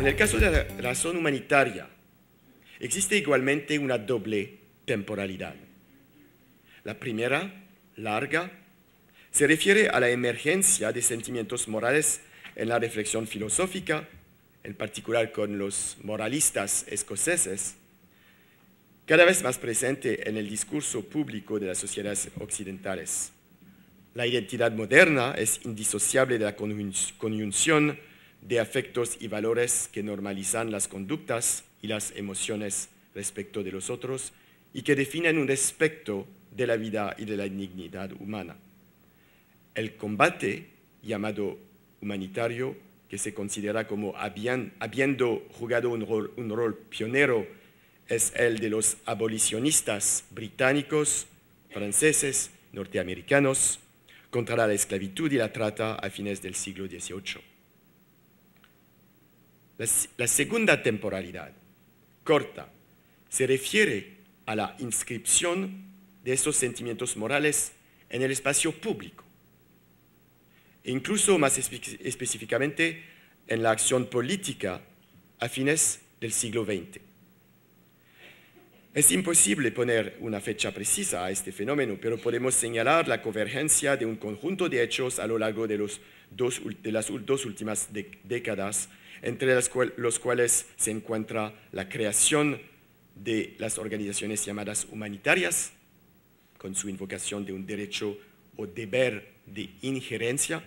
En el caso de la razón humanitaria, existe igualmente una doble temporalidad. La primera, larga, se refiere a la emergencia de sentimientos morales en la reflexión filosófica, en particular con los moralistas escoceses, cada vez más presente en el discurso público de las sociedades occidentales. La identidad moderna es indisociable de la conjunción de afectos y valores que normalizan las conductas y las emociones respecto de los otros y que definen un aspecto de la vida y de la dignidad humana. El combate, llamado humanitario, que se considera como habiendo jugado un rol pionero, es el de los abolicionistas británicos, franceses, norteamericanos, contra la esclavitud y la trata a fines del siglo XVIII. La, segunda temporalidad, corta, se refiere a la inscripción de esos sentimientos morales en el espacio público, e incluso más específicamente en la acción política a fines del siglo XX. Es imposible poner una fecha precisa a este fenómeno, pero podemos señalar la convergencia de un conjunto de hechos a lo largo de, las dos últimas décadas, entre los cuales se encuentra la creación de las organizaciones llamadas humanitarias, con su invocación de un derecho o deber de injerencia,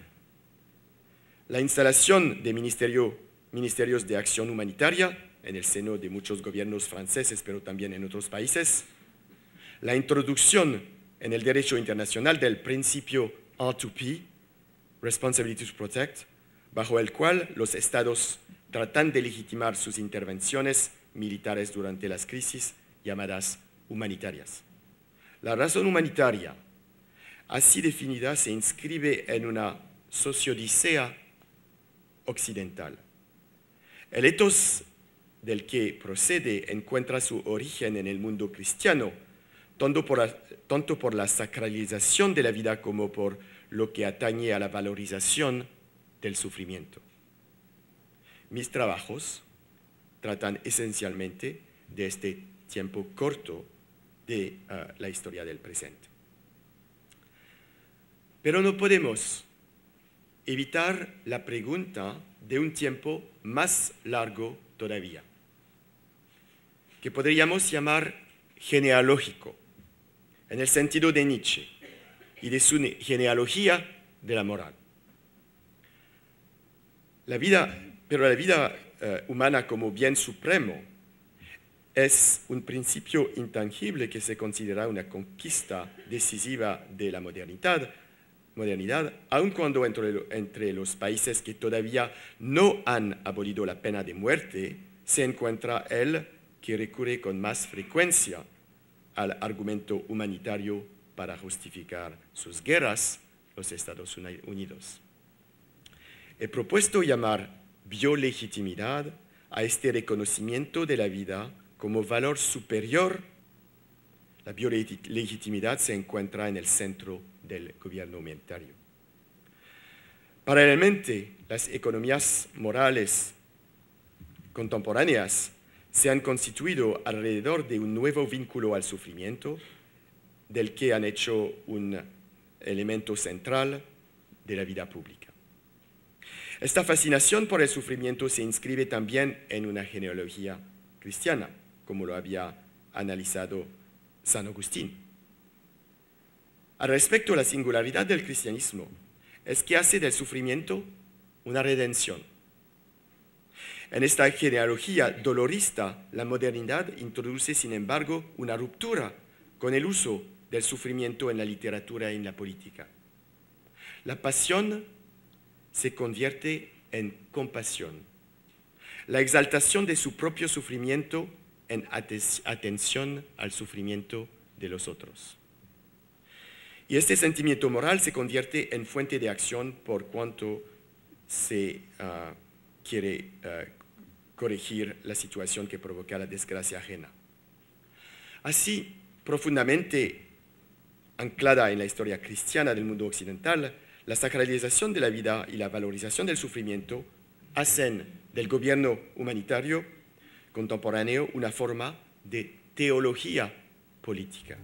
la instalación de ministerios de acción humanitaria, en el seno de muchos gobiernos franceses, pero también en otros países, la introducción en el derecho internacional del principio R2P, Responsibility to Protect, bajo el cual los estados tratan de legitimar sus intervenciones militares durante las crisis llamadas humanitarias. La razón humanitaria, así definida, se inscribe en una sociodicea occidental. El etos del que procede encuentra su origen en el mundo cristiano, tanto por, la, sacralización de la vida como por lo que atañe a la valorización del sufrimiento. Mis trabajos tratan esencialmente de este tiempo corto de ah, la historia del presente. Pero no podemos evitar la pregunta de un tiempo más largo todavía que podríamos llamar genealógico, en el sentido de Nietzsche y de su genealogía de la moral. La vida, pero la vida eh, humana como bien supremo es un principio intangible que se considera una conquista decisiva de la modernidad, modernidad aun cuando entre, entre los países que todavía no han abolido la pena de muerte se encuentra el que recurre con más frecuencia al argumento humanitario para justificar sus guerras, los Estados Unidos. He propuesto llamar biolegitimidad a este reconocimiento de la vida como valor superior. La biolegitimidad se encuentra en el centro del gobierno humanitario. Paralelamente, las economías morales contemporáneas se han constituido alrededor de un nuevo vínculo al sufrimiento, del que han hecho un elemento central de la vida pública. Esta fascinación por el sufrimiento se inscribe también en una genealogía cristiana, como lo había analizado San Agustín. Al respecto, la singularidad del cristianismo es que hace del sufrimiento una redención en esta genealogía dolorista, la modernidad introduce, sin embargo, una ruptura con el uso del sufrimiento en la literatura y en la política. La pasión se convierte en compasión. La exaltación de su propio sufrimiento en atención al sufrimiento de los otros. Y este sentimiento moral se convierte en fuente de acción por cuanto se ah, quiere ah, corregir la situación que provoca la desgracia ajena. Así, profundamente anclada en la historia cristiana del mundo occidental, la sacralización de la vida y la valorización del sufrimiento hacen del gobierno humanitario contemporáneo una forma de teología política.